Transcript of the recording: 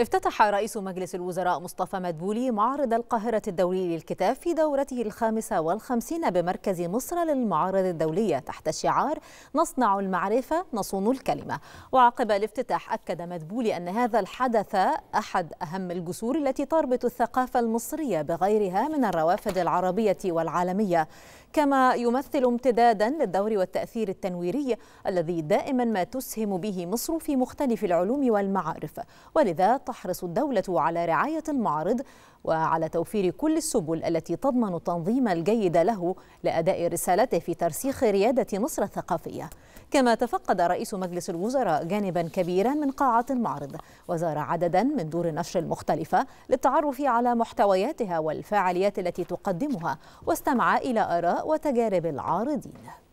افتتح رئيس مجلس الوزراء مصطفى مدبولي معرض القاهرة الدولي للكتاب في دورته الخامسة والخمسين بمركز مصر للمعارض الدولية تحت شعار نصنع المعرفة نصون الكلمة وعقب الافتتاح أكد مدبولي أن هذا الحدث أحد أهم الجسور التي تربط الثقافة المصرية بغيرها من الروافد العربية والعالمية كما يمثل امتدادا للدور والتأثير التنويري الذي دائما ما تسهم به مصر في مختلف العلوم والمعارف ولذا تحرص الدولة على رعاية المعرض وعلى توفير كل السبل التي تضمن التنظيم الجيد له لأداء رسالته في ترسيخ ريادة مصر الثقافية كما تفقد رئيس مجلس الوزراء جانبا كبيرا من قاعة المعرض وزار عددا من دور النشر المختلفة للتعرف على محتوياتها والفعاليات التي تقدمها واستمع إلى آراء وتجارب العارضين